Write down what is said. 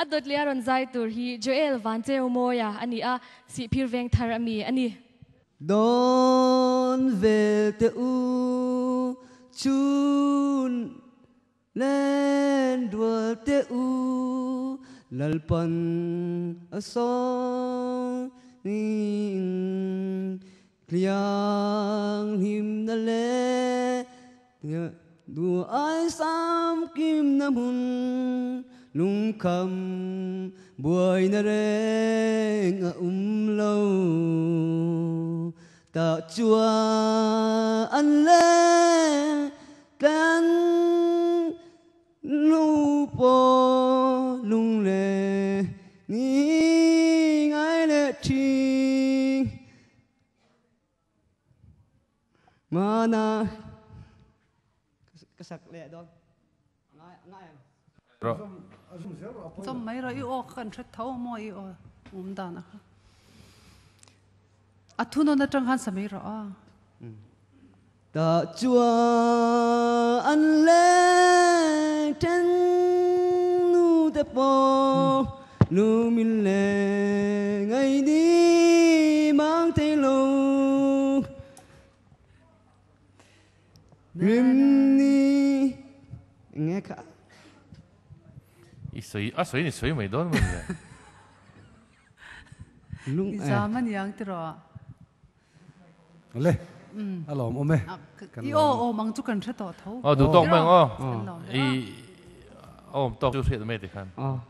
อัดดเลียรอนไซตูฮีโจเอลวันเจโอมอยาอันนี้อ่ะสิพิรเวงทารามีอันนี้ดนเวตูจูนแลนดวเตูลลปันอสองนิงเคลียงหิมนาเลดูไอซามกิมนามุน lung kham buổi na re ngã um lâu ta chua ăn lê can lu po lung lê nghĩ ngãi lệ chi mà na cái sạc lệ đó ngay ngãi à? 就没了，又饿狠吃头，没有，我们到那个。啊，吐诺的正汉是没了啊。达卓安勒真奴的波，努米勒，哎尼芒提洛，姆尼，哎卡。所以啊，所以，所以没多门嘞。以前嘛，你讲对了。对。嗯。啊，老木嘛。哦哦，忙做跟车倒头。哦，都大门哦。哦。哦，倒做车都没得看。啊。